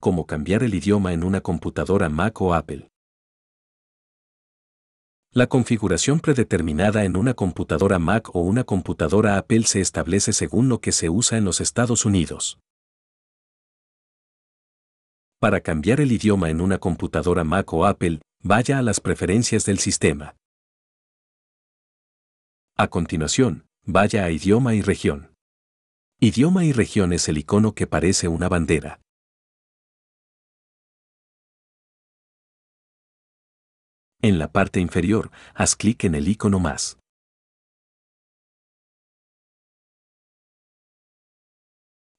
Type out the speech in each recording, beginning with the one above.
como cambiar el idioma en una computadora Mac o Apple. La configuración predeterminada en una computadora Mac o una computadora Apple se establece según lo que se usa en los Estados Unidos. Para cambiar el idioma en una computadora Mac o Apple, vaya a las preferencias del sistema. A continuación, vaya a Idioma y Región. Idioma y Región es el icono que parece una bandera. En la parte inferior, haz clic en el icono más.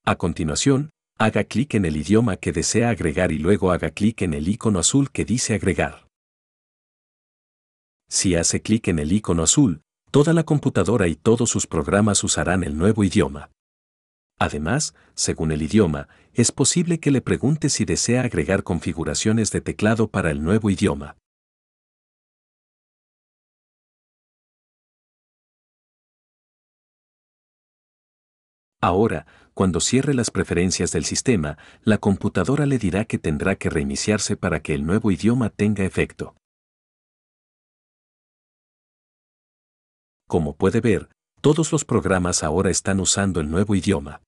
A continuación, haga clic en el idioma que desea agregar y luego haga clic en el icono azul que dice agregar. Si hace clic en el icono azul, toda la computadora y todos sus programas usarán el nuevo idioma. Además, según el idioma, es posible que le pregunte si desea agregar configuraciones de teclado para el nuevo idioma. Ahora, cuando cierre las preferencias del sistema, la computadora le dirá que tendrá que reiniciarse para que el nuevo idioma tenga efecto. Como puede ver, todos los programas ahora están usando el nuevo idioma.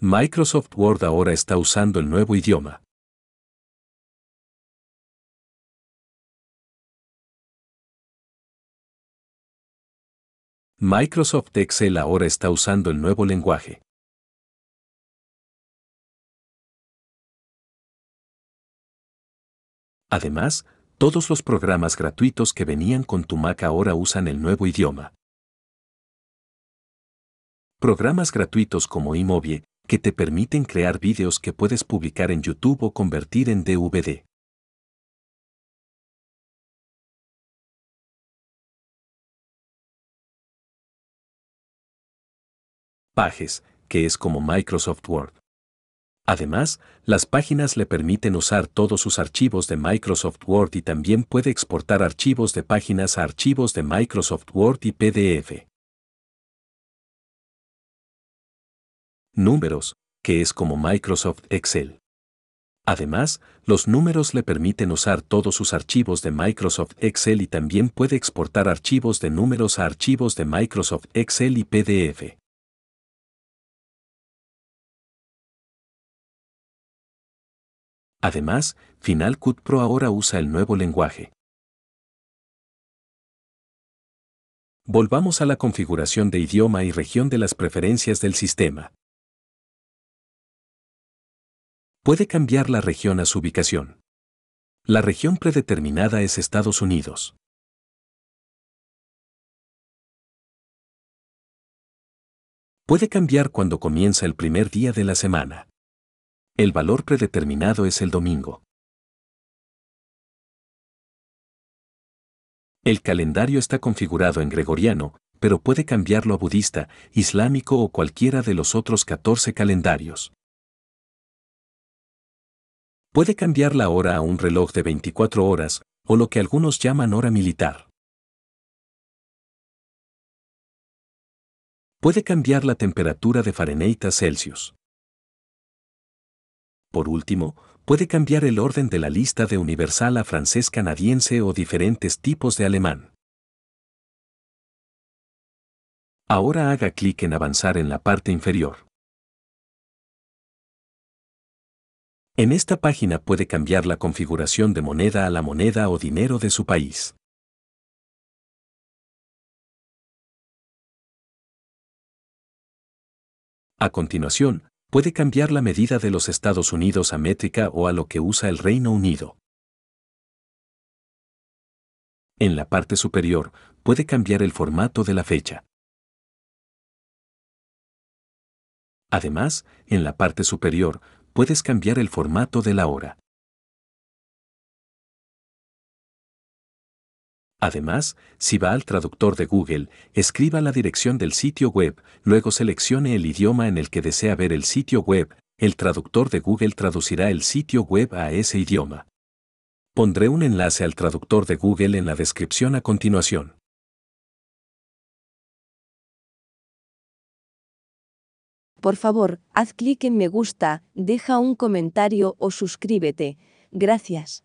Microsoft Word ahora está usando el nuevo idioma. Microsoft Excel ahora está usando el nuevo lenguaje. Además, todos los programas gratuitos que venían con tu Mac ahora usan el nuevo idioma. Programas gratuitos como iMovie, que te permiten crear vídeos que puedes publicar en YouTube o convertir en DVD. Pages, que es como Microsoft Word. Además, las páginas le permiten usar todos sus archivos de Microsoft Word y también puede exportar archivos de páginas a archivos de Microsoft Word y PDF. Números, que es como Microsoft Excel. Además, los números le permiten usar todos sus archivos de Microsoft Excel y también puede exportar archivos de números a archivos de Microsoft Excel y PDF. Además, Final Cut Pro ahora usa el nuevo lenguaje. Volvamos a la configuración de idioma y región de las preferencias del sistema. Puede cambiar la región a su ubicación. La región predeterminada es Estados Unidos. Puede cambiar cuando comienza el primer día de la semana. El valor predeterminado es el domingo. El calendario está configurado en gregoriano, pero puede cambiarlo a budista, islámico o cualquiera de los otros 14 calendarios. Puede cambiar la hora a un reloj de 24 horas, o lo que algunos llaman hora militar. Puede cambiar la temperatura de Fahrenheit a Celsius. Por último, puede cambiar el orden de la lista de universal a francés canadiense o diferentes tipos de alemán. Ahora haga clic en avanzar en la parte inferior. En esta página puede cambiar la configuración de moneda a la moneda o dinero de su país. A continuación, puede cambiar la medida de los Estados Unidos a métrica o a lo que usa el Reino Unido. En la parte superior, puede cambiar el formato de la fecha. Además, en la parte superior, puedes cambiar el formato de la hora. Además, si va al traductor de Google, escriba la dirección del sitio web, luego seleccione el idioma en el que desea ver el sitio web, el traductor de Google traducirá el sitio web a ese idioma. Pondré un enlace al traductor de Google en la descripción a continuación. Por favor, haz clic en me gusta, deja un comentario o suscríbete. Gracias.